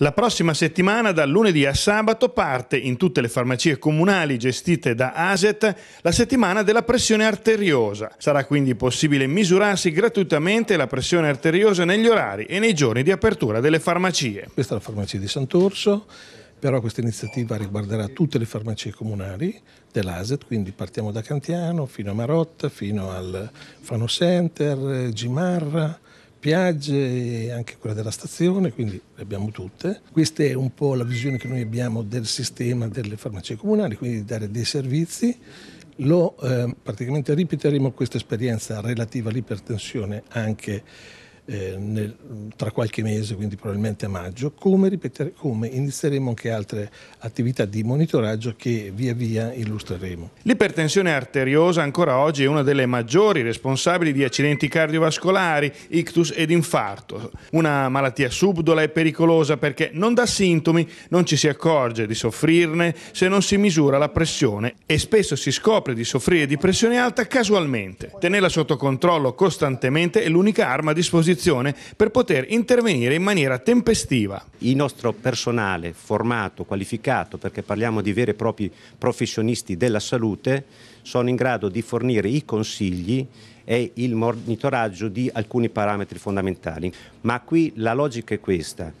La prossima settimana, dal lunedì a sabato, parte in tutte le farmacie comunali gestite da ASET la settimana della pressione arteriosa. Sarà quindi possibile misurarsi gratuitamente la pressione arteriosa negli orari e nei giorni di apertura delle farmacie. Questa è la farmacia di Sant'Orso, però questa iniziativa riguarderà tutte le farmacie comunali dell'ASET, quindi partiamo da Cantiano fino a Marotta, fino al Fano Center, eh, Gimarra, spiagge e anche quella della stazione, quindi le abbiamo tutte. Questa è un po' la visione che noi abbiamo del sistema delle farmacie comunali, quindi di dare dei servizi. Lo, eh, praticamente ripeteremo questa esperienza relativa all'ipertensione anche eh, nel, tra qualche mese, quindi probabilmente a maggio, come, ripetere, come inizieremo anche altre attività di monitoraggio che via via illustreremo. L'ipertensione arteriosa ancora oggi è una delle maggiori responsabili di accidenti cardiovascolari, ictus ed infarto. Una malattia subdola e pericolosa perché non dà sintomi, non ci si accorge di soffrirne se non si misura la pressione e spesso si scopre di soffrire di pressione alta casualmente. Tenerla sotto controllo costantemente è l'unica arma a disposizione disposizione per poter intervenire in maniera tempestiva. Il nostro personale formato, qualificato, perché parliamo di veri e propri professionisti della salute, sono in grado di fornire i consigli e il monitoraggio di alcuni parametri fondamentali. Ma qui la logica è questa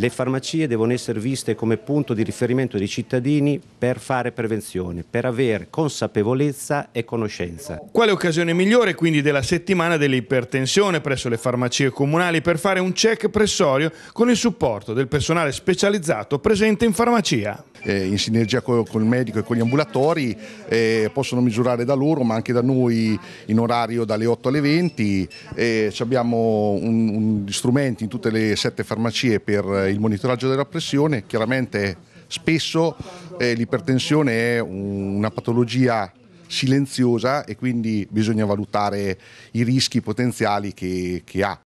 le farmacie devono essere viste come punto di riferimento dei cittadini per fare prevenzione, per avere consapevolezza e conoscenza. Quale occasione migliore quindi della settimana dell'ipertensione presso le farmacie comunali per fare un check pressorio con il supporto del personale specializzato presente in farmacia? eh, in sinergia con, con, il medico e con gli ambulatori, eh, possono misurare da loro ma anche da noi in orario dalle 8 alle 20. Eh, abbiamo un, un, strumenti in tutte le sette farmacie per il monitoraggio della pressione, chiaramente spesso eh, l'ipertensione è un, una patologia silenziosa e quindi bisogna valutare i rischi potenziali che, che ha.